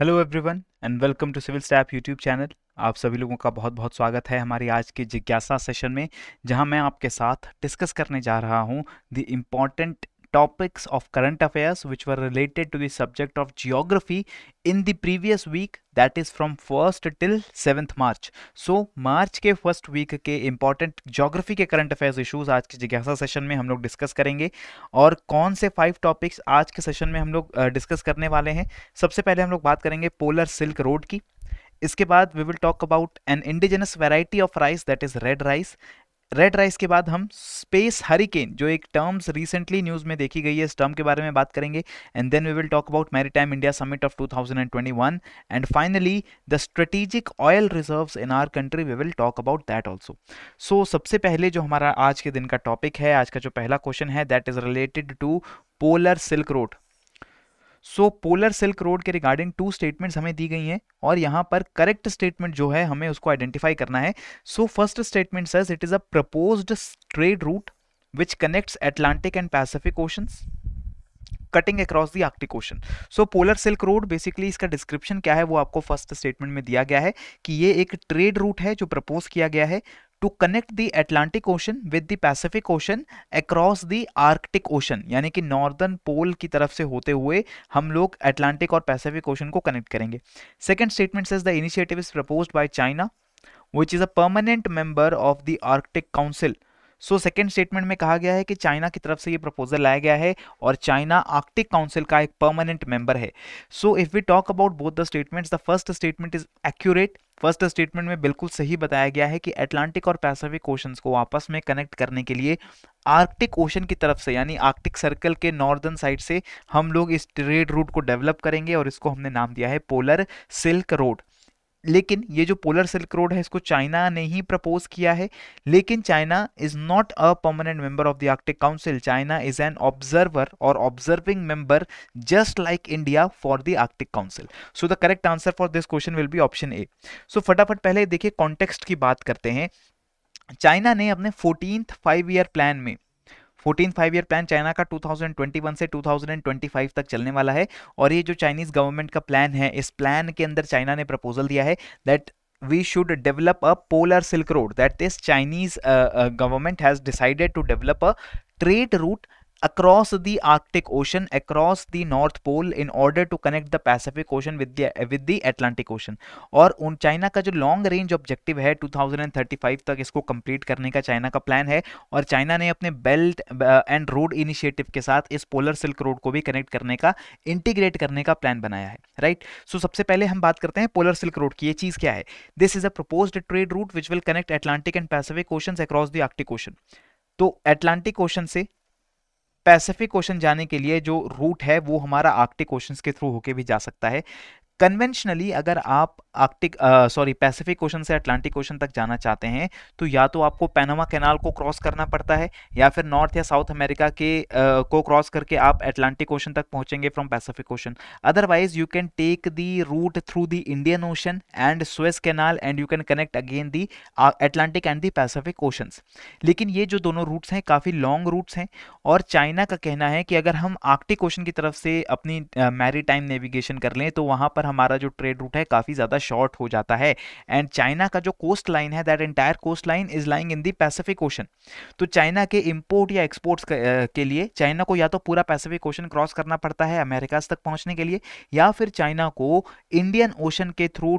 Hello everyone and welcome to civil staff YouTube channel आप सभी लोगों का बहुत बहुत स्वागत है हमारी आज की जिज्ञासा सेशन में जहां मैं आपके साथ डिस्कस करने जा रहा हूं the important topics of current affairs which were related to the subject of geography in the previous week that is from 1st till 7th March so so, March के फर्स्ट वीक के important geography के current affairs issues आज के जिज्ञासा session में हम लोग discuss करेंगे और कौन से फाइव टॉपिक्स आज के सेशन में हम लोग डिस्कस करने वाले हैं सबसे पहले हम लोग बात करेंगे पोलर सिल्क रोड की इसके बाद we will talk about an indigenous variety of rice that is red rice red rice के बाद हम स्पेस हरिकेन जो एक टर्म्स रिसेंटली न्यूज़ में देखी गई है इस टर्म के बारे में बात करेंगे and then we will talk about maritime India summit of 2021 and finally the strategic oil reserves in our country we will talk about that also so सबसे पहले जो हमारा आज के दिन का टॉपिक है आज का जो पहला क्वेश्चन है that is related to polar silk road so polar silk road के रिगार्डिंग टू स्टेटमेंट्स हमें दी गई हैं और यहाँ पर करेक्ट स्टेटमेंट जो है हमें उसको आइडेंटिफाई करना है so first statement sir it is a proposed trade route which connect Atlantic and Pacific oceans cutting across the Arctic ocean so polar silk road basically इसका डिस्क्रिप्शन क्या है वो आपको फर्स्ट स्टेटमेंट में दिया गया है कि ये एक ट्रेड रूट है जो प्रपोज किया गया है to connect the Atlantic ocean with the Pacific ocean across the Arctic ocean यानी कि नॉर्दर्न पोल की तरफ से होते हुए हम लोग एटलांटिक और पैसिफिक ओशन को कनेक्ट करेंगे second statement is the initiative is propose by China which is a permanent member of the Arctic council so second statement में कहा गया है कि चाइना की तरफ से ये प्रपोजल लाया गया है और चाइना आर्टिक काउंसिल का एक परमानेंट मेंबर है so if we talk about both the statements the first statement is accurate first statement में बिल्कुल सही बताया गया है कि अटलांटिक और पैसिफिक ओशन को आपस में कनेक्ट करने के लिए आर्कटिक ओशन की तरफ से यानी आर्कटिक सर्कल के नॉर्दर्न साइड से हम लोग इस ट्रेड रूट को डेवलप करेंगे और इसको हमने नाम दिया है पोलर सिल्क रोड लेकिन ये जो पोलर सिल्क रोड है इसको चाइना ने ही प्रपोज किया है लेकिन China is not a permanent member of the Arctic council China is an observer और observing member just like India for the Arctic council so the correct answer for this question will be option A so फटाफट पहले देखिए context की बात करते हैं China ने अपने फोर्टीन फाइव ईयर प्लान में fourteen five year plan China का 2021 से 2025 तक चलने वाला है और ये जो चाइनीज गवर्नमेंट का प्लान है इस प्लान के अंदर चाइना ने प्रपोजल दिया है that we should develop a polar silk road that is Chinese government has decided to develop a trade route across the Arctic Ocean, across the North Pole in order to connect the Pacific Ocean with the with the Atlantic Ocean. और उन China का जो long range objective है 2035 तक इसको complete करने का China का प्लान है और चाइना ने अपने बेल्ट एंड रोड इनिशिएटिव के साथ इस पोलर सिल्क रोड को भी कनेक्ट करने का इंटीग्रेट करने का प्लान बनाया है राइट right? सो so, सबसे पहले हम बात करते हैं पोलर सिल्क रोड की ये चीज़ क्या है this is a propose trade route which will connect Atlantic and Pacific ocean across the Arctic ocean तो एटलांटिक ओशन से स्पेसिफिक क्वेश्चन जाने के लिए जो रूट है वो हमारा आर्कटिक क्वेश्चन के थ्रू होके भी जा सकता है कन्वेंशनली अगर आप आर्कटिक सॉरी पैसिफिक ओशन से अटलांटिक ओशन तक जाना चाहते हैं तो या तो आपको पैनामा कैनाल को क्रॉस करना पड़ता है या फिर नॉर्थ या साउथ अमेरिका के uh, को क्रॉस करके आप अटलांटिक ओशन तक पहुंचेंगे from Pacific ocean otherwise you can take the route through the Indian ocean and Suez canal and you can connect again the Atlantic and the Pacific oceans लेकिन ये जो दोनों roots हैं काफ़ी लॉन्ग रूट्स हैं और चाइना का कहना है कि अगर हम आर्कटिक ओशन की तरफ से अपनी मैरी टाइम नेविगेशन कर लें तो वहाँ पर हमारा जो ट्रेड रूट है काफ़ी ज़्यादा शॉर्ट हो जाता है एंड चाइना का जो कोस्ट लाइन है that entire coast line is lying in the Pacific ocean तो चाइना के इम्पोर्ट या एक्सपोर्ट्स के लिए चाइना को या तो पूरा पैसिफिक ओशन क्रॉस करना पड़ता है अमेरिकाज तक पहुंचने के लिए या फिर चाइना को इंडियन ओशन के थ्रू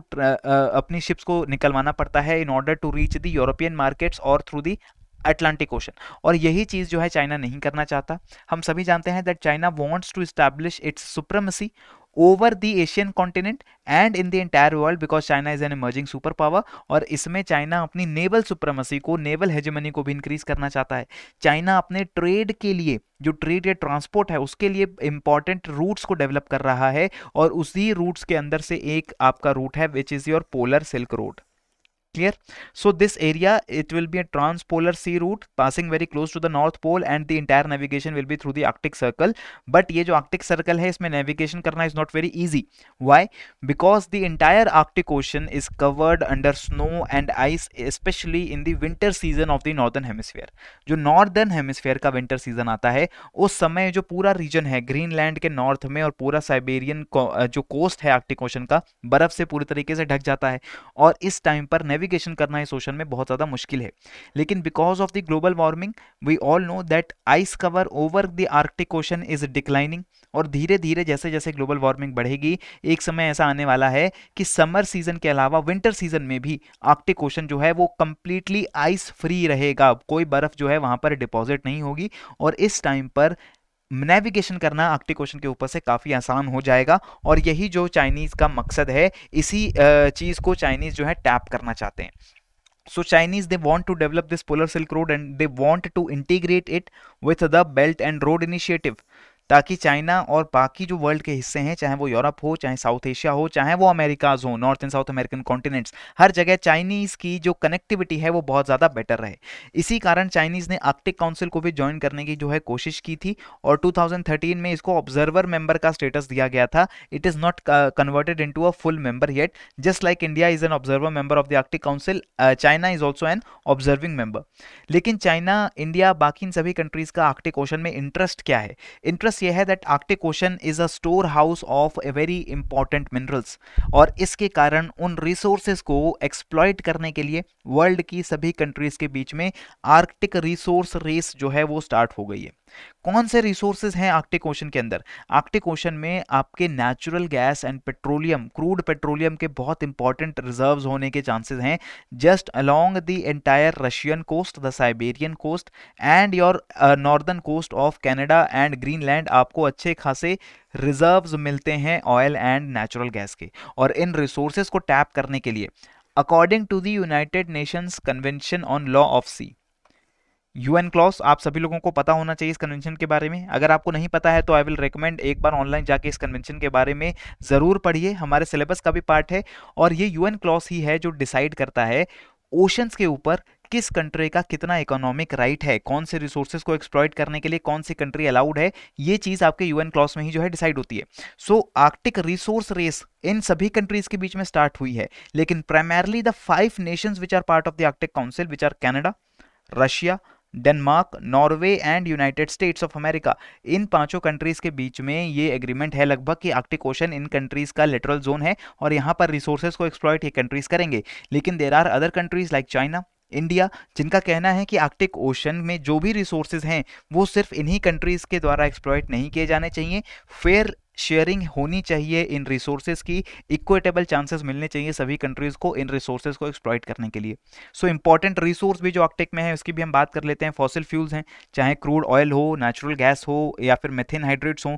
अपनी शिप्स को निकलवाना पड़ता है in order to reach the European markets और थ्रू दी अटलांटिक ओशन और यही चीज़ जो है चाइना नहीं करना चाहता हम सभी जानते हैं that China wants to establish its supremacy over the Asian continent and in the entire world because China is an emerging super power और इसमें चाइना अपनी नेवल सुप्रमसी को नेवल हेजमनी को भी इंक्रीज करना चाहता है चाइना अपने ट्रेड के लिए जो ट्रेड या ट्रांसपोर्ट है उसके लिए इंपॉर्टेंट रूट्स को डेवलप कर रहा है और उसी रूट्स के अंदर से एक आपका रूट है which is your polar silk route clear so this area it will be a transpolar sea route passing very close to the north pole and the entire navigation will be through the arctic circle but ye jo arctic circle hai isme navigation karna is not very easy why because the entire arctic ocean is covered under snow and ice especially in the winter season of the northern hemisphere jo northern hemisphere ka winter season aata hai us samay jo pura region hai greenland ke north mein aur pura siberian jo coast hai arctic ocean ka barf se puri tarike se dhak jata hai aur is time par navigation करना इस ocean में बहुत ज़्यादा मुश्किल है लेकिन because of the global warming we all know that ice cover over the Arctic ocean is declining और धीरे धीरे जैसे जैसे ग्लोबल वार्मिंग बढ़ेगी एक समय ऐसा आने वाला है कि समर सीजन के अलावा विंटर सीजन में भी आर्कटिक ओशन जो है वो कंप्लीटली आइस फ्री रहेगा कोई बर्फ जो है वहाँ पर डिपॉजिट नहीं होगी और इस टाइम पर नेविगेशन करना आर्कटिक क्वेश्चन के ऊपर से काफ़ी आसान हो जाएगा और यही जो चाइनीज़ का मकसद है इसी चीज़ को चाइनीज़ जो है टैप करना चाहते हैं so Chinese they want to develop this polar silk road and they want to integrate it with the belt and road initiative ताकि चाइना और बाकी जो वर्ल्ड के हिस्से हैं चाहे वो यूरोप हो चाहे साउथ एशिया हो चाहे वो अमेरिकाज हो north and south American continents हर जगह चाइनीज़ की जो कनेक्टिविटी है वो बहुत ज़्यादा बेटर रहे इसी कारण चाइनीज़ ने आर्टिक काउंसिल को भी ज्वाइन करने की जो है कोशिश की थी और टू में इसको ऑब्जर्वर मेंबर का स्टेटस दिया गया था it is not converted into a full member yet just like India is an observer member of the Arctic council China is also an observing member लेकिन चाइना इंडिया बाकी इन सभी countries का Arctic ocean में interest क्या है interest ये है that Arctic ocean is a store house of a very important minerals और इसके कारण उन रिसोर्सेज को एक्सप्लॉयट करने के लिए वर्ल्ड की सभी कंट्रीज़ के बीच में आर्कटिक रिसोर्स रेस जो है वो स्टार्ट हो गई है कौन से रिसोर्सेज हैं आर्कटिक ओशन के अंदर आर्कटिक ओशन में आपके natural gas and petroleum crude petroleum के बहुत इंपॉर्टेंट रिजर्व्स होने के चांसेस हैं just along the entire Russian coast the Siberian coast and your northern coast of Canada and Greenland आपको अच्छे खासे रिजर्व्स मिलते हैं ऑयल एंड नेचुरल गैस के और इन रिसोर्सेज को टैप करने के लिए according to the United Nations convention on law of sea UNCLOS आप सभी लोगों को पता होना चाहिए इस कन्वेंशन के बारे में अगर आपको नहीं पता है तो आई विल रिकमेंड एक बार ऑनलाइन जाके इस कन्वेंशन के बारे में ज़रूर पढ़िए हमारे सिलेबस का भी पार्ट है और ये यूएन क्लॉस ही है जो डिसाइड करता है ओशंस के ऊपर किस कंट्री का कितना इकोनॉमिक राइट है कौन से रिसोर्सेज को एक्सप्लॉयट करने के लिए कौन सी कंट्री अलाउड है ये चीज़ आपके यूएन क्लॉस में ही जो है डिसाइड होती है सो आर्कटिक रिसोर्स रेस इन सभी कंट्रीज के बीच में स्टार्ट हुई है लेकिन primarily the five nations which are part of the Arctic council which are Canada Russia Denmark Norway and United States of America इन पांचों कंट्रीज के बीच में ये एग्रीमेंट है लगभग कि आर्टिक ओशन इन कंट्रीज का लेटरल जोन है और यहाँ पर रिसोर्सेज को एक्सप्लॉयट ये कंट्रीज करेंगे लेकिन there are other countries like China India जिनका कहना है कि आर्कटिक ओशन में जो भी रिसोर्सेज हैं वो सिर्फ इन्हीं कंट्रीज़ के द्वारा एक्सप्लॉयट नहीं किए जाने चाहिए फेयर शेयरिंग होनी चाहिए इन रिसोर्सेज की इक्वेटेबल चांसेस मिलने चाहिए सभी कंट्रीज़ को इन रिसोर्सेज को एक्सप्लॉइट करने के लिए सो इंपॉर्टेंट रिसोर्स भी जो आर्टिक में है उसकी भी हम बात कर लेते हैं फॉसिल फ्यूल्स हैं चाहे क्रूड ऑयल हो नेचुरल गैस हो या फिर मेथेन हाइड्रेट्स हो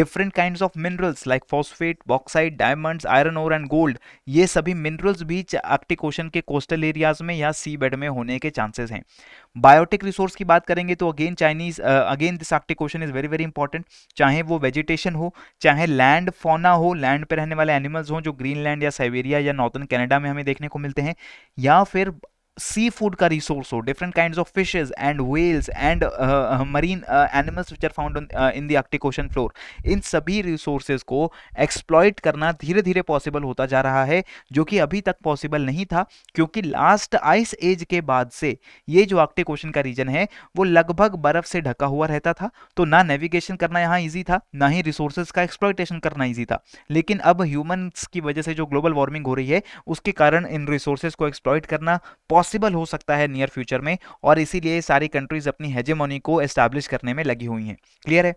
different kind of minerals like phosphate bauxite diamonds iron और एंड गोल्ड ये सभी मिनरल्स भी आर्टिक ओशन के कोस्टल एरियाज में या सी बेड में होने के चांसेस हैं बायोटिक रिसोर्स की बात करेंगे तो again Chinese again this Arctic ocean is very very important चाहे वो वेजिटेशन हो चाहे लैंड फोना हो लैंड पे रहने वाले एनिमल्स हों जो ग्रीनलैंड या साइबेरिया या नॉर्थन कनाडा में हमें देखने को मिलते हैं या फिर सी फूड का रिसोर्स हो different kind of fishes and whales and marine animals which are found in the Arctic ocean floor इन सभी रिसोर्सेज को एक्सप्लॉयट करना धीरे धीरे पॉसिबल होता जा रहा है जो कि अभी तक पॉसिबल नहीं था क्योंकि लास्ट आइस एज के बाद से ये जो आर्टिक ओशन का रीजन है वो लगभग बर्फ से ढका हुआ रहता था तो ना नेविगेशन करना यहाँ ईजी था ना ही रिसोर्सेज का एक्सप्लॉयटेशन करना ईजी था लेकिन अब ह्यूमन्स की वजह से जो ग्लोबल वार्मिंग हो रही है उसके कारण इन रिसोर्सेज को एक्सप्लॉयट करना पॉसिबल पॉसिबल हो सकता है नियर फ्यूचर में और इसीलिए सारी कंट्रीज अपनी हेजेमोनी को एस्टैब्लिश करने में लगी हुई हैं क्लियर है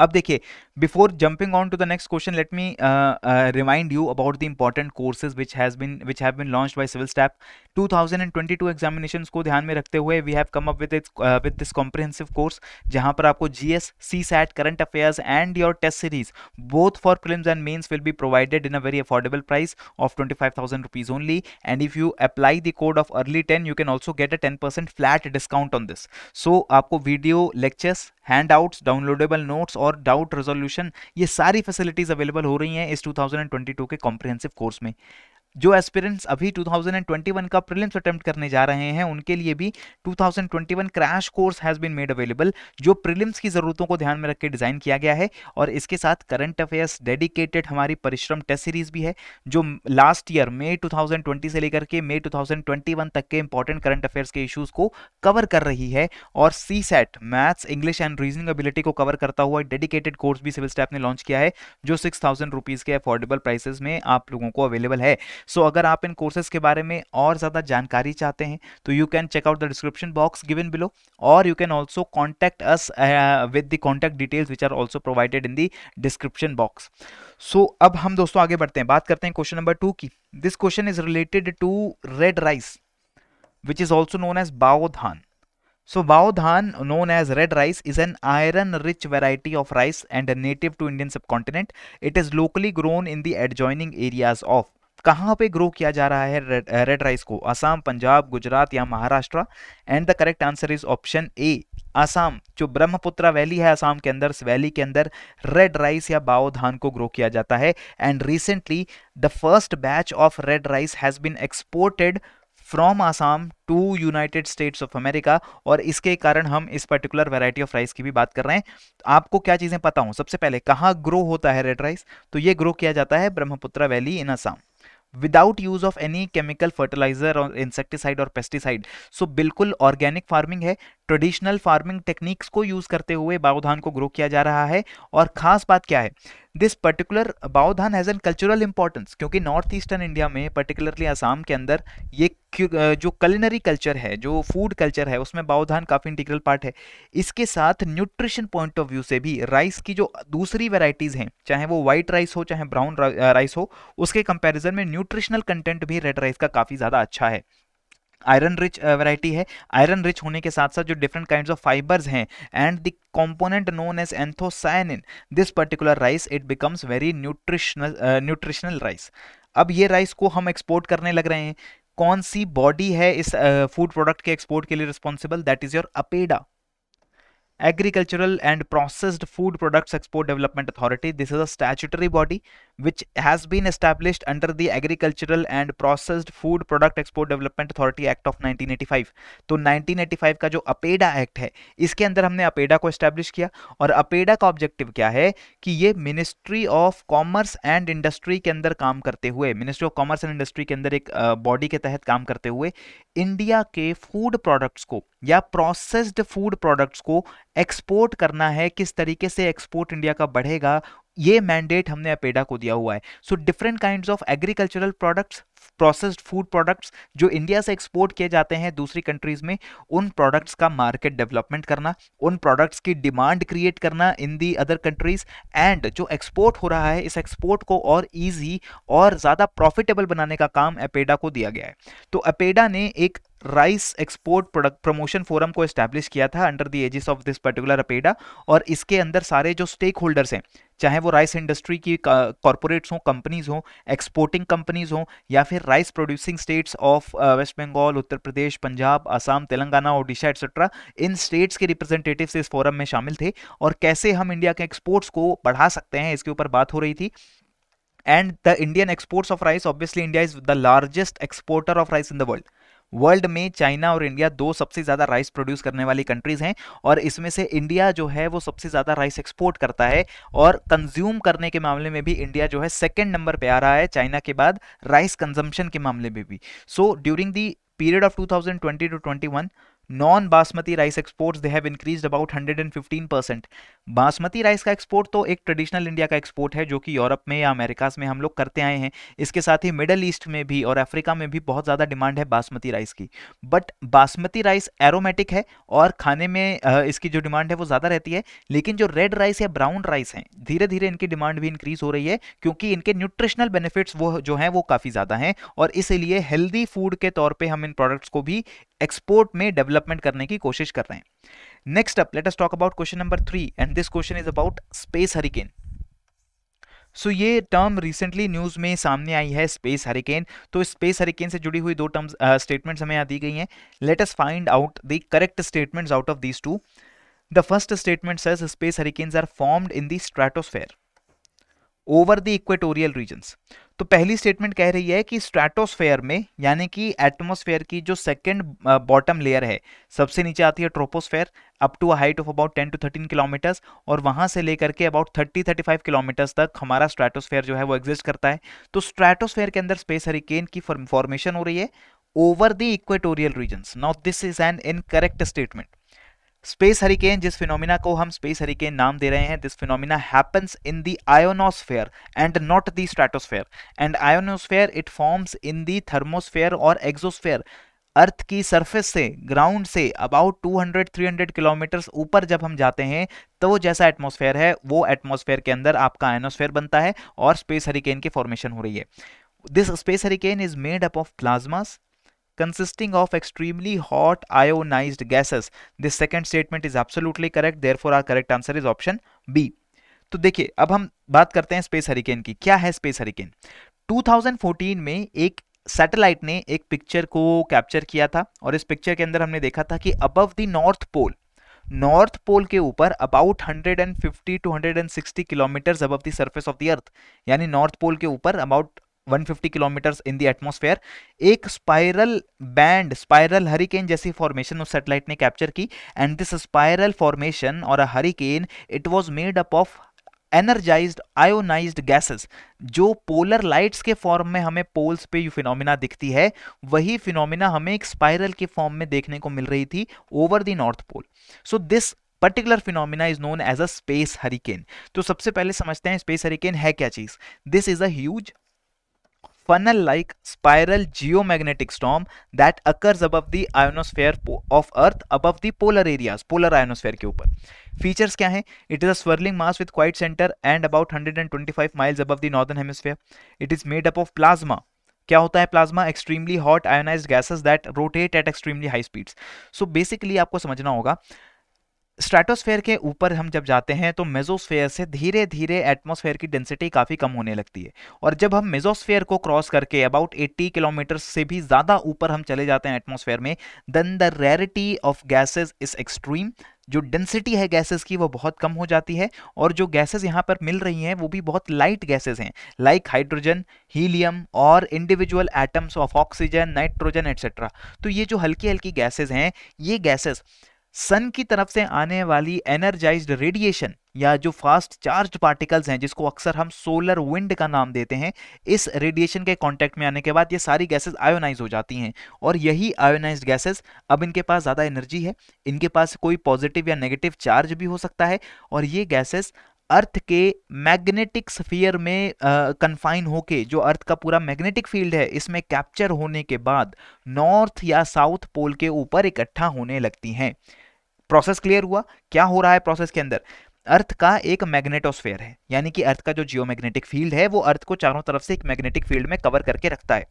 अब देखिए before jumping on to the next question let me remind you about the important courses which has bin which have been launched by CivilsTap 2022 examinations को ध्यान में रखते हुए we have come up with with this comprehensive course जहां पर आपको G S C SAT current affairs and your test series both for film and mains will be provided in a very affordable price of twenty five thousand rupees only and if you apply the code of early ten you can also get a ten percent flat discount on this so आपको video lectures handouts downloadable notes talks और doubt resolution ये सारी facilities available हो रही हैं इस 2022 के comprehensive course में जो एस्पिरेंट्स अभी 2021 का प्रीलिम्स अटेम्प्ट करने जा रहे हैं उनके लिए भी 2021 crash course has been made available जो प्रीलिम्स की ज़रूरतों को ध्यान में रख के डिज़ाइन किया गया है और इसके साथ करंट अफेयर्स डेडिकेटेड हमारी परिश्रम टेस्ट सीरीज भी है जो लास्ट ईयर मई 2020 से लेकर के मई 2021 तक के इंपॉर्टेंट करंट अफेयर्स के इशूज़ को कवर कर रही है और C SAT maths English and reasoning ability को कवर करता हुआ डेडिकेटेड कोर्स भी सिविल स्टैप ने लॉन्च किया है जो सिक्स थाउजेंड रुपीज़ के अफोर्डेबल प्राइसेज में आप लोगों को अवेलेबल है सो so, अगर आप इन कोर्सेज के बारे में और ज़्यादा जानकारी चाहते हैं तो you can check out the description box given below और you can also contact us with the contact details which are also provided in the description box so अब हम दोस्तों आगे बढ़ते हैं बात करते हैं क्वेश्चन नंबर टू की this question is related to red rice which is also known as Baodhan so So bao dhan, known as red rice, is an iron-rich variety of rice and native to Indian subcontinent. It is locally grown in the adjoining of कहाँ पे grow किया जा रहा है red, rice को असम पंजाब गुजरात या Maharashtra and the correct answer is option A Assam जो Brahmaputra valley है असम के अंदर वैली के अंदर रेड राइस या बाओ धान को ग्रो किया जाता है and recently the first batch of red rice has been exported from Assam to United States of America और इसके कारण हम इस पर्टिकुलर वेराइटी ऑफ राइस की भी बात कर रहे हैं तो आपको क्या चीज़ें पता हूं सबसे पहले कहाँ ग्रो होता है रेड राइस तो ये ग्रो किया जाता है Brahmaputra valley in Assam without use of any chemical fertiliser और इंसेक्टिसाइड और पेस्टिसाइड सो बिल्कुल ऑर्गेनिक फार्मिंग है ट्रेडिशनल फार्मिंग टेक्निक्स को यूज़ करते हुए बावधान को ग्रो किया जा रहा है और ख़ास बात क्या है this particular Baodhan has an cultural importance क्योंकि नॉर्थ ईस्टर्न इंडिया में पर्टिकुलरली आसाम के अंदर ये जो कलिनरी कल्चर है जो फूड कल्चर है उसमें बावधान काफ़ी इंटीग्रल पार्ट है इसके साथ न्यूट्रिशन पॉइंट ऑफ व्यू से भी राइस की जो दूसरी वेराइटीज़ हैं चाहे वो वाइट राइस हो चाहे ब्राउन राइस हो उसके कंपेरिजन में न्यूट्रिशनल कंटेंट भी रेड राइस का काफ़ी ज़्यादा अच्छा है आयरन रिच वैरायटी है आयरन रिच होने के साथ साथ जो डिफरेंट काइंड ऑफ फाइबर्स हैं and the component known as anthocyanin this particular rice it becomes very nutritional nutritional rice अब ये राइस को हम एक्सपोर्ट करने लग रहे हैं कौन सी बॉडी है इस फूड uh, प्रोडक्ट के एक्सपोर्ट के लिए responsible that is your APEDA agricultural and processed food products export development authority this is a statutory body which has been established under the Agricultural and Processed Food Product Export Development Authority Act of 1985 तो 1985 का जो APEDA act है इसके अंदर हमने अपेडा को establish किया और अपेडा का ऑब्जेक्टिव क्या है कि ये ministry of commerce and industry के अंदर काम करते हुए ministry of commerce and industry के अंदर एक बॉडी के तहत काम करते हुए इंडिया के फूड प्रोडक्ट्स को या प्रोसेस्ड फूड प्रोडक्ट्स को एक्सपोर्ट करना है किस तरीके से एक्सपोर्ट इंडिया का बढ़ेगा ये मैंडेट हमने अपेडा को दिया हुआ है so different kind of agricultural products processed food products जो इंडिया से एक्सपोर्ट किए जाते हैं दूसरी कंट्रीज में उन प्रोडक्ट्स का मार्केट डेवलपमेंट करना उन प्रोडक्ट्स की डिमांड क्रिएट करना in the other countries and जो एक्सपोर्ट हो रहा है इस एक्सपोर्ट को और ईजी और ज़्यादा प्रॉफिटेबल बनाने का काम अपेडा को दिया गया है तो अपेडा ने एक rice export product promotion forum को इस्टेब्लिश किया था under the aegis of this particular APEDA और इसके अंदर सारे जो स्टेक होल्डर्स हैं चाहे वो राइस इंडस्ट्री की कॉरपोरेट्स हों कंपनीज हों एक्सपोर्टिंग कंपनीज हों या फिर rice producing states of West Bengal Uttar Pradesh Punjab Assam Telangana Odisha etcetera इन स्टेट्स के रिप्रेजेंटेटिव इस फोरम में शामिल थे और कैसे हम इंडिया के एक्सपोर्ट्स को बढ़ा सकते हैं इसके ऊपर बात हो रही थी and the Indian exports of rice obviously India is the largest exporter of rice in the world world में चाइना और इंडिया दो सबसे ज़्यादा राइस प्रोड्यूस करने वाली कंट्रीज़ हैं और इसमें से इंडिया जो है वो सबसे ज़्यादा राइस एक्सपोर्ट करता है और कंज्यूम करने के मामले में भी इंडिया जो है सेकेंड नंबर पर आ रहा है चाइना के बाद राइस कंजम्पशन के मामले में भी so during the period of 2020 to 21 नॉन-बासमती rice exports they have increase about 115 percent basmati rice का एक्सपोर्ट तो एक ट्रेडिशनल इंडिया का एक्सपोर्ट है जो कि यूरोप में या अमेरिका में हम लोग करते आए हैं इसके साथ ही मिडल ईस्ट में भी और अफ्रीका में भी बहुत ज़्यादा डिमांड है बासमती राइस की बट बासमती राइस एरोमेटिक है और खाने में इसकी जो डिमांड है वो ज़्यादा रहती है लेकिन जो रेड राइस या ब्राउन राइस हैं धीरे धीरे इनकी डिमांड भी इंक्रीज हो रही है क्योंकि इनके न्यूट्रिशनल बेनिफिट्स वो जो हैं वो काफ़ी ज़्यादा हैं और इसलिए हेल्दी फूड के तौर पर हम इन प्रोडक्ट्स को भी एक्सपोर्ट में डेवलपमेंट करने की कोशिश कर रहे हैं next up let us talk about question number three and this question is about space hurricane so so, ये टर्म रिसेंटली न्यूज़ में सामने आई है स्पेस हरिकेन तो स्पेस हरिकेन से जुड़ी हुई दो टर्म्स स्टेटमेंट्स uh, हमें यहाँ दी गई हैं let us find out the correct statements out of these two the first statement sir space hurricanes are formed in the stratosphere over the equatorial regions तो पहली स्टेटमेंट कह रही है कि स्ट्रेटोस्फेयर में यानी कि एटमोस्फेयर की जो सेकेंड बॉटम लेयर है सबसे नीचे आती है troposphere up to height of about 10 to 13 kilometres और वहां से लेकर के अबाउट 30 35 किलोमीटर्स तक हमारा स्ट्रेटोस्फेयर जो है वो एग्जिस्ट करता है तो स्ट्रेटोस्फेयर के अंदर स्पेस हरिकेन की फॉर्मेशन हो रही है over the equatorial region not this is an incorrect statement space hurricane जिस फिनोमिना को हम स्पेस हरिकेन नाम दे रहे हैं this phenomena happens in the ionosphere and not the stratosphere and ionosphere it forms in the thermosphere और exosphere earth की surface से ग्राउंड से अबाउट 200-300 किलोमीटर्स ऊपर जब हम जाते हैं तो वो जैसा एटमोस्फेयर है वो एटमोस्फेयर के अंदर आपका आयनोस्फेयर बनता है और स्पेस हरिकेन की फॉर्मेशन हो रही है this space hurricane is made up of plasmas consisting of extremely hot ionized gases. This second statement is absolutely correct. Therefore, our correct answer is option B. तो देखिए अब हम बात करते हैं स्पेस हरिकेन की क्या है स्पेस हरिकेन 2014 में एक सैटेलाइट ने एक पिक्चर को कैप्चर किया था और इस पिक्चर के अंदर हमने देखा था कि above the north pole north pole के ऊपर about 150 to 160 kilometre above the surface of the earth यानी नॉर्थ पोल के ऊपर about 150 kilometre in the atmosphere एक स्पायरल बैंड स्पायरल हरिकेन जैसी फॉर्मेशन उस सेटेलाइट ने कैप्चर की एंड दिस स्पायरल फॉर्मेशन और a hurricane it was made up of energize ionize gases जो पोलर लाइट्स के फॉर्म में हमें पोल्स पे फिनोमिना दिखती है वही फिनोमिना हमें एक स्पाइरल के फॉर्म में देखने को मिल रही थी over the north pole so this particular phenomena is known as a space hurricane तो सबसे पहले समझते हैं स्पेस हरिकेन है क्या चीज़ this is a huge funnel-like spiral geomagnetic storm that occurs above the ionosphere of Earth above the polar areas, polar ionosphere के ऊपर फीचर्स क्या है it is a swirling mass with quiet centre and about 125 miles above the northern hemisphere it is made up of plasma क्या होता है plasma extremely hot ionize gases that rotate at extremely high speeds so basically आपको समझना होगा stratosphere के ऊपर हम जब जाते हैं तो मेजोस्फेयर से धीरे धीरे एटमोसफेयर की डेंसिटी काफ़ी कम होने लगती है और जब हम मेजोस्फेयर को क्रॉस करके अबाउट 80 किलोमीटर से भी ज़्यादा ऊपर हम चले जाते हैं एटमोसफेयर में then the rarity of gases is extreme जो डेंसिटी है गैसेस की वो बहुत कम हो जाती है और जो गैसेस यहाँ पर मिल रही हैं वो भी बहुत लाइट गैसेस हैं लाइक हाइड्रोजन हीलियम और individual atoms of oxygen nitrogen etcetera तो ये जो हल्की हल्की गैसेज हैं ये गैसेस सन की तरफ से आने वाली एनर्जाइज्ड रेडिएशन या जो फास्ट चार्ज पार्टिकल्स हैं जिसको अक्सर हम सोलर विंड का नाम देते हैं इस रेडिएशन के कांटेक्ट में आने के बाद ये सारी गैसेस आयोनाइज हो जाती हैं और यही आयोनाइज गैसेस अब इनके पास ज़्यादा एनर्जी है इनके पास कोई पॉजिटिव या नेगेटिव चार्ज भी हो सकता है और ये गैसेस अर्थ के मैग्नेटिक स्फीयर में कन्फाइन होके जो अर्थ का पूरा मैग्नेटिक फील्ड है इसमें कैप्चर होने के बाद नॉर्थ या साउथ पोल के ऊपर इकट्ठा होने लगती हैं प्रोसेस क्लियर हुआ क्या हो रहा है प्रोसेस के अंदर अर्थ का एक मैग्नेटोस्फेयर है यानी कि अर्थ का जो जियोमैग्नेटिक फील्ड है वो अर्थ को चारों तरफ से एक मैग्नेटिक फील्ड में कवर करके रखता है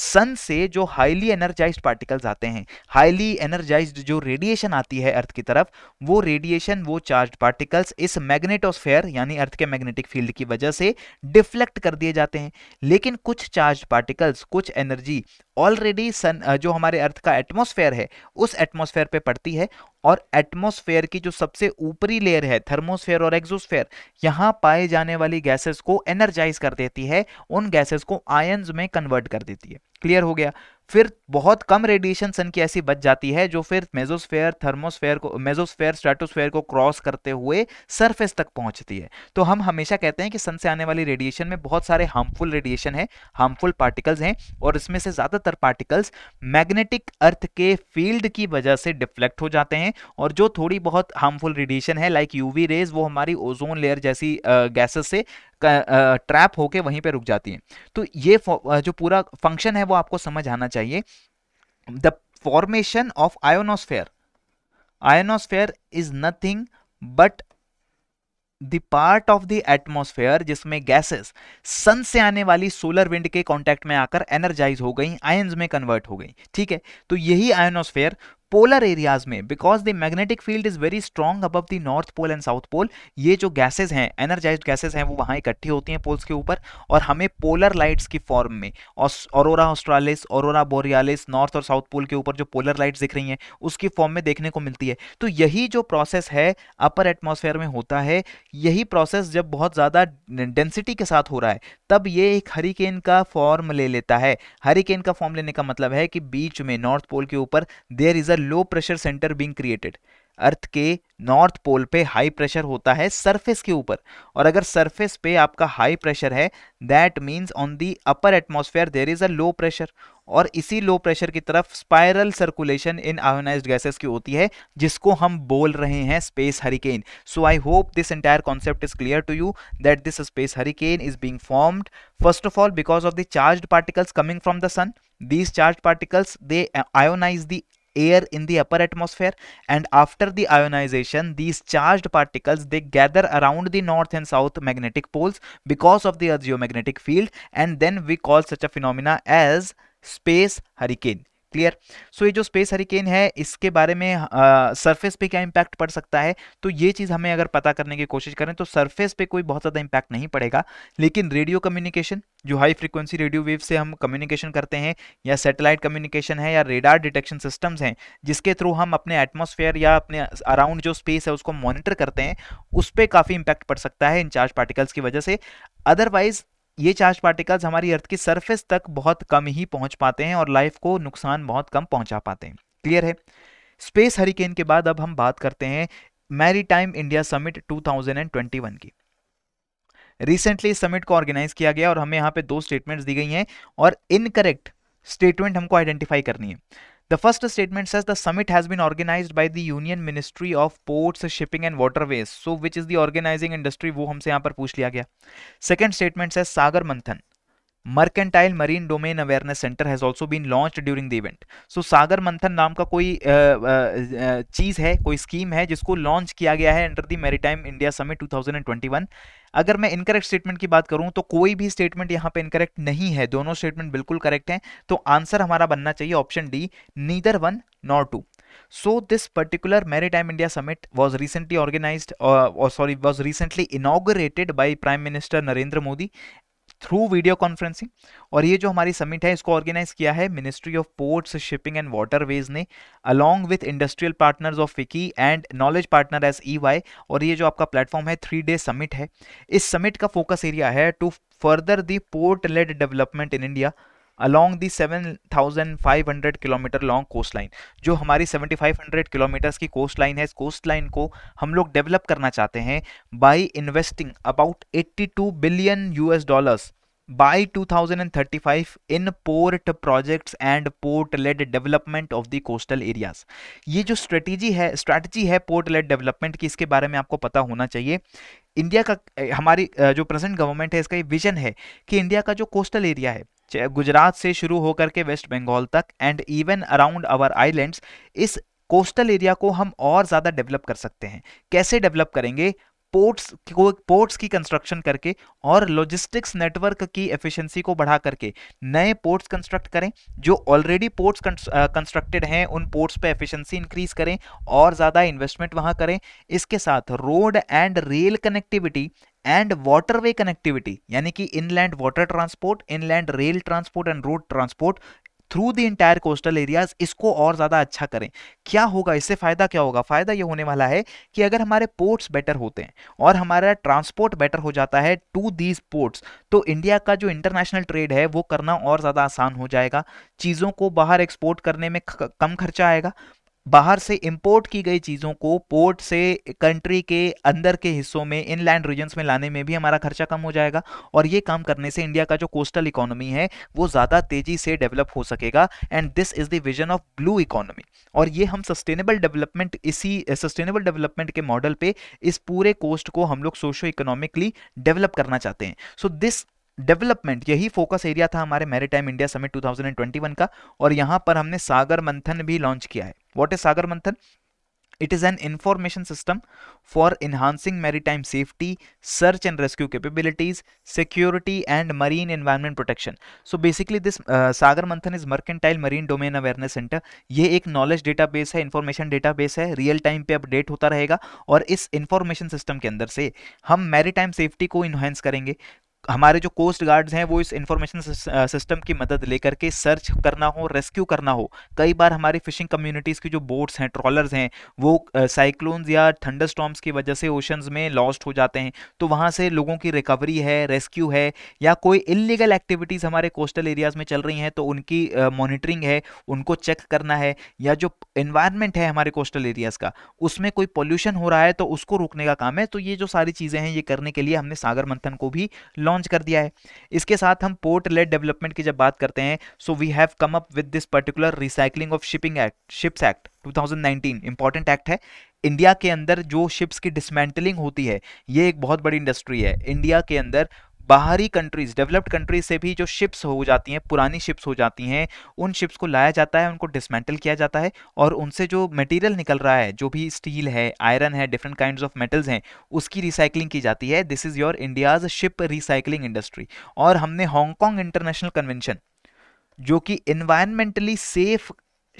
सन से जो हाईली एनर्जाइज पार्टिकल्स आते हैं हाईली एनर्जाइज जो रेडिएशन आती है अर्थ की तरफ वो रेडिएशन वो चार्ज पार्टिकल्स इस मैग्नेटोस्फेयर यानी अर्थ के मैग्नेटिक फील्ड की वजह से डिफ्लेक्ट कर दिए जाते हैं लेकिन कुछ चार्ज पार्टिकल्स कुछ एनर्जी ऑलरेडी सन जो हमारे अर्थ का एटमोसफेयर है उस एटमोसफेयर पर पड़ती है और एटमॉस्फेयर की जो सबसे ऊपरी लेयर है थर्मोस्फेयर और एक्सोस्फेयर यहाँ पाए जाने वाली गैसेस को एनर्जाइज कर देती है उन गैसेस को आयन्स में कन्वर्ट कर देती है क्लियर हो गया फिर बहुत कम रेडिएशन सन की ऐसी बच जाती है जो फिर मेजोस्फेयर थर्मोस्फेयर को मेजोस्फेयर स्ट्रेटोस्फेयर को क्रॉस करते हुए सरफेस तक पहुंचती है तो हम हमेशा कहते हैं कि सन से आने वाली रेडिएशन में बहुत सारे हार्मफुल रेडिएशन है हार्मफुल पार्टिकल्स हैं और इसमें से ज़्यादातर पार्टिकल्स मैग्नेटिक अर्थ के फील्ड की वजह से डिफ्लेक्ट हो जाते हैं और जो थोड़ी बहुत हार्मफुल रेडिएशन है लाइक यूवी रेज वो हमारी ओजोन लेयर जैसी गैसेस से ट्रैप होके वहीं पे रुक जाती हैं तो ये जो पूरा फंक्शन है वो आपको समझ आना चाहिए the formation of ionosphere ionosphere is nothing but the part of the atmosphere जिसमें गैसेस सन से आने वाली सोलर विंड के कांटेक्ट में आकर एनर्जाइज हो गई आयंस में कन्वर्ट हो गई ठीक है तो यही आयोनोस्फेयर पोलर एरियाज में because the magnetic field is very strong above the north pole and south pole ये जो गैसेज हैं एनर्जाइज गैसेज हैं वो वहाँ इकट्ठी होती हैं पोल्स के ऊपर और हमें पोलर लाइट्स की फॉर्म में aurora australis aurora borealis north और साउथ पोल के ऊपर जो पोलर लाइट्स दिख रही हैं उसकी फॉर्म में देखने को मिलती है तो यही जो प्रोसेस है अपर एटमोसफेयर में होता है यही प्रोसेस जब बहुत ज़्यादा डेंसिटी के साथ हो रहा है तब ये एक हरिकेन का फॉर्म ले लेता है हरिकेन का फॉर्म लेने का मतलब है कि बीच में नॉर्थ पोल के ऊपर there is a low pressure centre being created earth के नॉर्थ पोल पे हाई प्रेशर होता है सरफेस के ऊपर और अगर सरफेस पे आपका हाई प्रेशर है that means on the upper atmosphere there is a low pressure और इसी लो प्रेशर की तरफ spiral circulation in ionize gases की होती है जिसको हम बोल रहे हैं space hurricane so I hope this entire concept is clear to you that this space hurricane is being formed first of all because of the charge particles coming from the sun these charge particles they ionize the air in the upper atmosphere and after the ionization these charged particles they gather around the north and south magnetic poles because of the geomagnetic field and then we call such a phenomena as space hurricane clear so ये जो space hurricane है इसके बारे में surface पे क्या impact पड़ सकता है तो ये चीज़ हमें अगर पता करने की कोशिश करें तो सरफेस पे कोई बहुत ज़्यादा इंपैक्ट नहीं पड़ेगा लेकिन रेडियो कम्युनिकेशन जो हाई फ्रिक्वेंसी रेडियो वेव से हम कम्युनिकेशन करते हैं या सैटेलाइट कम्युनिकेशन है या रेडार डिटेक्शन सिस्टम्स हैं जिसके थ्रू हम अपने एटमोसफेयर या अपने अराउंड जो स्पेस है उसको मॉनिटर करते हैं उस पर काफ़ी इम्पैक्ट पड़ सकता है इंचार्ज पार्टिकल्स की वजह से अदरवाइज ये चार्ज पार्टिकल्स हमारी अर्थ की सरफेस तक बहुत कम ही पहुंच पाते हैं और लाइफ को नुकसान बहुत कम पहुंचा पाते हैं क्लियर है स्पेस हरिकेन के बाद अब हम बात करते हैं मैरी टाइम इंडिया समिट 2021 की रिसेंटली समिट को ऑर्गेनाइज किया गया और हमें यहाँ पे दो स्टेटमेंट्स दी गई हैं और इनकरेक्ट स्टेटमेंट हमको आइडेंटिफाई करनी है The first statement says the summit has been organized by the Union Ministry of Ports, Shipping and Waterways. So which is the organizing industry वो हमसे यहाँ पर पूछ लिया गया Second statement says Sagar Manthan. Mercantile marine domain awareness centre has also been launch during the event so Sagar Manthan नाम का कोई चीज़ है कोई स्कीम है जिसको लॉन्च किया गया है under the maritime India summit 2021 अगर मैं इनकरेक्ट स्टेटमेंट की बात करूं तो कोई भी स्टेटमेंट यहां पे इनकरेक्ट नहीं है दोनों स्टेटमेंट बिल्कुल करेक्ट हैं तो आंसर हमारा बनना चाहिए option D neither one nor two so this particular maritime india summit was recently organized uh, or sorry was recently inaugurated by prime minister narendra through video conferencing और ये जो हमारी समिट है इसको ऑर्गेनाइज किया है ministry of ports shipping and waterways ने along with industrial partners of FICCI and knowledge partner S E Y और ये जो आपका प्लेटफॉर्म है थ्री डे समिट है इस समिट का फोकस एरिया है to further the port led development in India thousand five 7500 kilometre long coast line जो हमारी 7500 किलोमीटर्स की कोस्ट लाइन है इस कोस्ट लाइन को हम लोग डेवलप करना चाहते हैं by investing about 82 billion US dollars thirty 2035 in port projects and port led development of the coastal areas ये जो स्ट्रेटेजी है स्ट्रेटजी है पोर्ट लेड डेवलपमेंट की इसके बारे में आपको पता होना चाहिए इंडिया का हमारी जो प्रेजेंट गवर्नमेंट है इसका ये विजन है कि इंडिया का जो कोस्टल एरिया है गुजरात से शुरू होकर के वेस्ट बंगाल तक and even around our islands इस कोस्टल एरिया को हम और ज़्यादा डेवलप कर सकते हैं कैसे डेवलप करेंगे पोर्ट्स को पोर्ट्स की कंस्ट्रक्शन करके और लॉजिस्टिक्स नेटवर्क की एफिशिएंसी को बढ़ा करके नए पोर्ट्स कंस्ट्रक्ट करें जो ऑलरेडी पोर्ट्स कंस्ट्रक्टेड हैं उन पोर्ट्स पे एफिशिएंसी इंक्रीज करें और ज़्यादा इन्वेस्टमेंट वहाँ करें इसके साथ road and rail connectivity and waterway connectivity यानी कि inland water transport inland rail transport and road transport through the entire coastal areas इसको और ज़्यादा अच्छा करें क्या होगा इससे फ़ायदा क्या होगा फ़ायदा ये होने वाला है कि अगर हमारे पोर्ट्स बेटर होते हैं और हमारा ट्रांसपोर्ट बेटर हो जाता है टू दीज पोर्ट्स तो इंडिया का जो इंटरनेशनल ट्रेड है वो करना और ज़्यादा आसान हो जाएगा चीज़ों को बाहर एक्सपोर्ट करने में कम खर्चा आएगा बाहर से इंपोर्ट की गई चीज़ों को पोर्ट से कंट्री के अंदर के हिस्सों में इनलैंड रीजन्स में लाने में भी हमारा खर्चा कम हो जाएगा और ये काम करने से इंडिया का जो कोस्टल इकोनॉमी है वो ज़्यादा तेज़ी से डेवलप हो सकेगा and this is the vision of blue economy और ये हम सस्टेनेबल डेवलपमेंट इसी सस्टेनेबल डेवलपमेंट के मॉडल पे इस पूरे कोस्ट को हम लोग सोशो इकोनॉमिकली डेवलप करना चाहते हैं सो दिस डेवलपमेंट यही फोकस एरिया था हमारे टाइम इंडिया समिट 2021 का और यहां पर हमने सागर मंथन भी लॉन्च किया है what is Sagar Manthan it is an information system for enhancing maritime safety search and rescue capabilities security and marine environment protection so basically this Sagar Manthan is mercantile marine domain awareness centre ये एक नॉलेज डेटा बेस है information base है real time पे update होता रहेगा और इस information system के अंदर से हम मेरी टाइम सेफ्टी को इनहेंस करेंगे हमारे जो कोस्ट गार्ड्स हैं वो इस इन्फॉर्मेशन सिस्टम की मदद लेकर के सर्च करना हो रेस्क्यू करना हो कई बार हमारी फिशिंग कम्युनिटीज़ की जो बोट्स हैं ट्रॉलर्स हैं वो साइक्लोन्स या थंडर स्टॉम्स की वजह से ओशंस में लॉस्ट हो जाते हैं तो वहाँ से लोगों की रिकवरी है रेस्क्यू है या कोई इलीगल एक्टिविटीज़ हमारे कोस्टल एरियाज़ में चल रही हैं तो उनकी मॉनिटरिंग है उनको चेक करना है या जो इन्वायरमेंट है हमारे कोस्टल एरियाज़ का उसमें कोई पॉल्यूशन हो रहा है तो उसको रोकने का काम है तो ये जो सारी चीज़ें हैं ये करने के लिए हमने सागर मंथन को भी लॉन्च लॉन्च कर दिया है इसके साथ हम पोर्ट लेट डेवलपमेंट की जब बात करते हैं so we have come up with this particular recycling of shipping act ships act 2019 important act है इंडिया के अंदर जो शिप्स की डिसमेंटलिंग होती है ये एक बहुत बड़ी इंडस्ट्री है इंडिया के अंदर बाहरी कंट्रीज डेवलप्ड कंट्रीज से भी जो शिप्स हो जाती हैं पुरानी शिप्स हो जाती हैं उन शिप्स को लाया जाता है उनको डिसमेंटल किया जाता है और उनसे जो मटेरियल निकल रहा है जो भी स्टील है आयरन है डिफरेंट काइंड ऑफ मेटल्स हैं उसकी रिसाइकलिंग की जाती है this is your India's ship recycling industry और हमने हांगकॉन्ग इंटरनेशनल कन्वेंशन जो कि इन्वायरमेंटली सेफ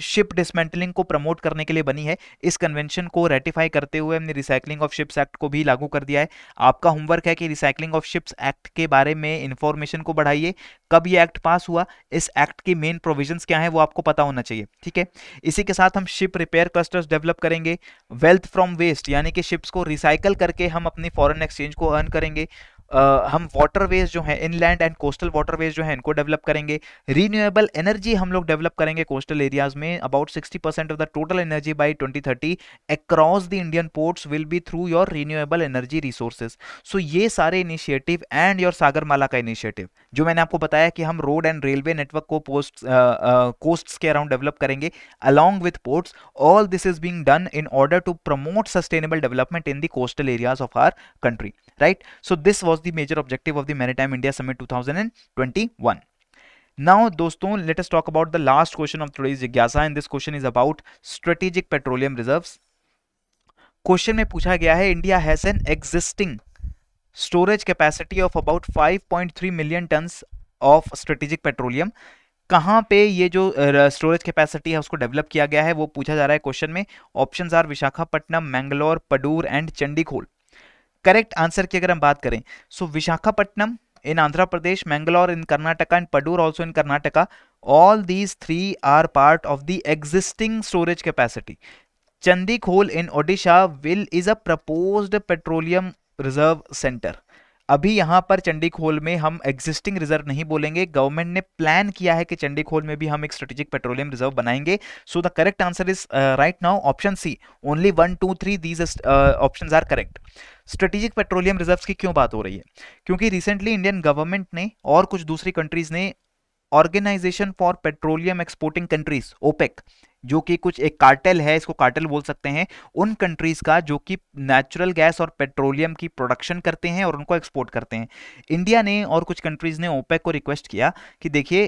शिप डिसमेंटलिंग को प्रमोट करने के लिए बनी है इस कन्वेंशन को रेटिफाई करते हुए हमने रिसाइकलिंग ऑफ शिप्स एक्ट को भी लागू कर दिया है आपका होमवर्क है कि रिसाइकलिंग ऑफ शिप्स एक्ट के बारे में इन्फॉर्मेशन को बढ़ाइए कब ये एक्ट पास हुआ इस एक्ट के मेन प्रोविजंस क्या है वो आपको पता होना चाहिए ठीक है इसी के साथ हम शिप रिपेयर क्लस्टर्स डेवलप करेंगे वेल्थ फ्रॉम वेस्ट यानी कि शिप्स को रिसाइकल करके हम अपने फॉरन एक्सचेंज को अर्न करेंगे आ, हम वाटरवेज जो है इनलैंड एंड कोस्टल वाटरवेज जो है इनको डेवलप करेंगे रीन्यूएबल एनर्जी हम लोग डेवलप करेंगे कोस्टल एरियाज में about sixty percent of the total energy by twenty thirty across the Indian ports will be through your renewable energy resources so ये सारे इनिशिएटिव एंड योर सागरमाला का initiative जो मैंने आपको बताया कि हम रोड एंड रेलवे नेटवर्क को पोस्ट कोस्ट्स के अराउंड डेवलप करेंगे along with ports all this is being done in order to promote sustainable development in the coastal areas of our country right so this was the major objective of the maritime India summit 2021 now दोस्तों let talk about the last question of today's जिज्ञासा and this question is about strategic petroleum reserves question में पूछा गया है India has an existing storage capacity of about 5.3 million tons of strategic petroleum कहाँ पे ये जो स्टोरेज कैपेसिटी है उसको डेवलप किया गया है वो पूछा जा रहा है क्वेश्चन में option are Visakhapatnam Mangalore Padur and Chandikhol correct answer की अगर हम बात करें so Visakhapatnam in Andhra Pradesh Mangalore in Karnataka and Padur also in Karnataka all these three are part of the existing storage capacity Chandikhol in Odisha will is a proposed petroleum reserve centre अभी यहां पर चंडीखोल में हम एग्जिस्टिंग रिजर्व नहीं बोलेंगे गवर्नमेंट ने प्लान किया है कि चंडीखोल में भी हम एक स्ट्रेटेजिक पेट्रोलियम रिजर्व बनाएंगे so the correct answer is right now option C only one two three these option are correct strategic petroleum reserves की क्यों बात हो रही है क्योंकि रिसेंटली इंडियन गवर्नमेंट ने और कुछ दूसरी कंट्रीज़ ने organisation for petroleum exporting countries OPEC जो कि कुछ एक कार्टेल है इसको कार्टेल बोल सकते हैं उन कंट्रीज़ का जो कि नेचुरल गैस और पेट्रोलियम की प्रोडक्शन करते हैं और उनको एक्सपोर्ट करते हैं इंडिया ने और कुछ कंट्रीज़ ने ओपेक को रिक्वेस्ट किया कि देखिए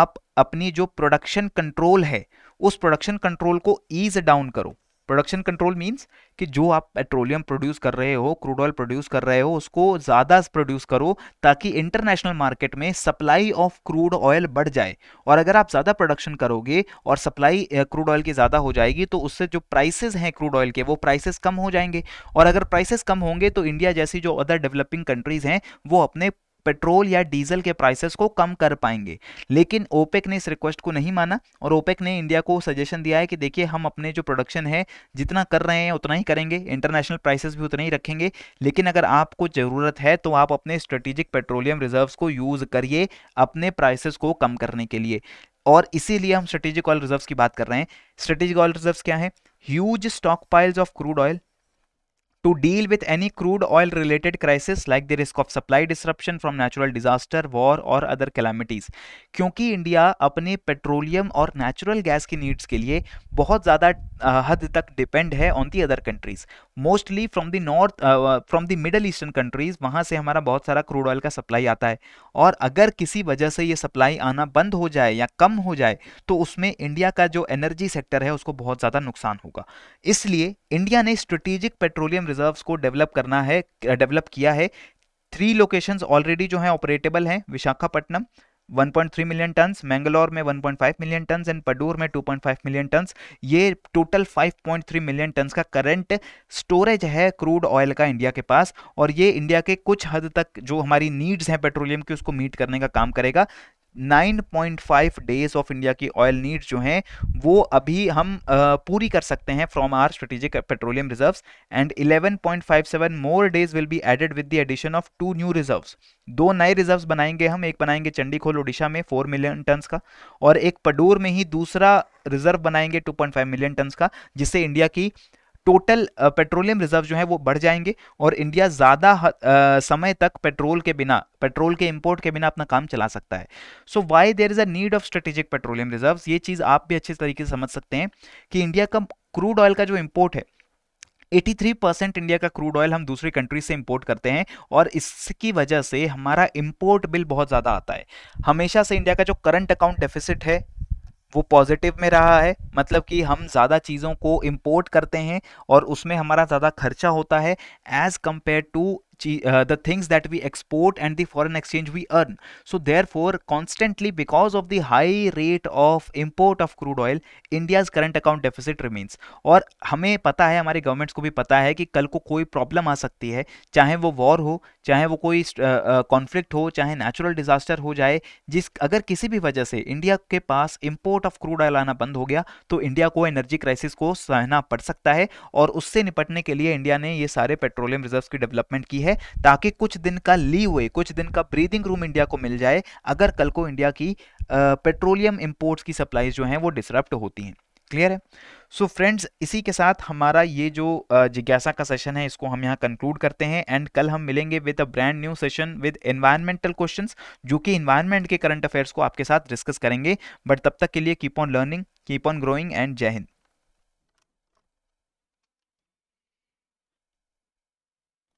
आप अपनी जो प्रोडक्शन कंट्रोल है उस प्रोडक्शन कंट्रोल को ईज डाउन करो प्रोडक्शन कंट्रोल मीन्स कि जो आप पेट्रोलियम प्रोड्यूस कर रहे हो क्रूड ऑयल प्रोड्यूस कर रहे हो उसको ज़्यादा प्रोड्यूस करो ताकि इंटरनेशनल मार्केट में सप्लाई ऑफ क्रूड ऑयल बढ़ जाए और अगर आप ज़्यादा प्रोडक्शन करोगे और सप्लाई क्रूड ऑयल की ज़्यादा हो जाएगी तो उससे जो प्राइसेज हैं क्रूड ऑयल के वो प्राइसेस कम हो जाएंगे और अगर प्राइसेस कम होंगे तो इंडिया जैसी जो अदर डेवलपिंग कंट्रीज़ हैं वो अपने पेट्रोल या डीजल के प्राइसेस को कम कर पाएंगे लेकिन ओपेक ने इस रिक्वेस्ट को नहीं माना और ओपेक ने इंडिया को सजेशन दिया है कि देखिए हम अपने जो प्रोडक्शन है जितना कर रहे हैं उतना ही करेंगे इंटरनेशनल प्राइसेस भी उतना ही रखेंगे लेकिन अगर आपको ज़रूरत है तो आप अपने स्ट्रेटेजिक पेट्रोलियम रिजर्व्स को यूज़ करिए अपने प्राइसेस को कम करने के लिए और इसीलिए हम स्ट्रेटेजिक ऑयल रिजर्व की बात कर रहे हैं स्ट्रेटेजिक ऑयल रिजर्व क्या है huge stock piles of crude oil to deal with any crude oil related crisis like the risk of supply disruption from natural disaster war और अदर calamities क्योंकि India अपने पेट्रोलियम और natural gas की needs के लिए बहुत ज़्यादा हद तक डिपेंड है on the other countries mostly from the north from the middle eastern countries वहाँ से हमारा बहुत सारा क्रूड ऑयल का सप्लाई आता है और अगर किसी वजह से ये सप्लाई आना बंद हो जाए या कम हो जाए तो उसमें इंडिया का जो एनर्जी सेक्टर है उसको बहुत ज़्यादा नुकसान होगा इसलिए इंडिया ने स्ट्रेटेजिक पेट्रोलियम रिजर्व्स को डेवलप करना है डेवलप किया है थ्री लोकेशंस ऑलरेडी जो हैं ऑपरेटेबल हैं विशाखापट्टनम 1.3 मिलियन टन्स मैंगलोर में 1.5 मिलियन टन्स एंड पडूर में 2.5 मिलियन टन्स ये टोटल 5.3 मिलियन टन्स का करंट स्टोरेज है क्रूड ऑयल का इंडिया के पास और ये इंडिया के कुछ हद तक जो हमारी नीड्स हैं पेट्रोलियम की उसको मीट करने का काम करेगा 9.5 डेज ऑफ इंडिया की ऑयल नीड जो हैं वो अभी हम पूरी कर सकते हैं from our strategic petroleum reserves and 11.57 more days will be added with the addition of two new reserves दो नए रिजर्व्स बनाएंगे हम एक बनाएंगे चंडीखोल ओडिशा में 4 मिलियन टन्स का और एक पडोर में ही दूसरा रिजर्व बनाएंगे 2.5 मिलियन टन का जिससे इंडिया की टोटल पेट्रोलियम रिजर्व जो है वो बढ़ जाएंगे और इंडिया ज़्यादा समय तक पेट्रोल के बिना पेट्रोल के इंपोर्ट के बिना अपना काम चला सकता है so why there is a need of strategic petroleum reserve ये चीज़ आप भी अच्छे तरीके से समझ सकते हैं कि इंडिया का क्रूड ऑयल का जो इम्पोर्ट है 83 परसेंट इंडिया का क्रूड ऑयल हम दूसरी कंट्री से इंपोर्ट करते हैं और इसकी वजह से हमारा इंपोर्ट बिल बहुत ज़्यादा आता है हमेशा से इंडिया का जो करंट अकाउंट डेफिसिट है वो पॉजिटिव में रहा है मतलब कि हम ज़्यादा चीज़ों को इम्पोर्ट करते हैं और उसमें हमारा ज़्यादा खर्चा होता है as compare to the uh, the things that we export and the foreign exchange we earn. So therefore, constantly because of the high rate of import of crude oil, India's current account deficit remains. और हमें पता है हमारे governments को भी पता है कि कल को कोई प्रॉब्लम आ सकती है चाहे वो वॉर हो चाहे वो कोई कॉन्फ्लिक्ट uh, uh, हो चाहे नेचुरल डिजास्टर हो जाए जिस अगर किसी भी वजह से इंडिया के पास इम्पोर्ट ऑफ क्रूड ऑयल आना बंद हो गया तो इंडिया को एनर्जी क्राइसिस को सहना पड़ सकता है और उससे निपटने के लिए इंडिया ने ये सारे पेट्रोलियम रिजर्व की डेवलपमेंट की है है ताकि कुछ दिन का ली हुए कुछ दिन का ब्रीदिंग रूम इंडिया को मिल जाए अगर कल को इंडिया की पेट्रोलियम इम्पोर्ट्स की सप्लाईज जो हैं वो डिसरप्ट होती हैं क्लियर है सो so फ्रेंड्स इसी के साथ हमारा ये जो जिज्ञासा का सेशन है इसको हम यहाँ कंक्लूड करते हैं एंड कल हम मिलेंगे with a brand new session with environmental questions जो कि इन्वायरमेंट के करंट अफेयर्स को आपके साथ डिस्कस करेंगे बट तब तक के लिए keep on learning keep on growing and Jai Hind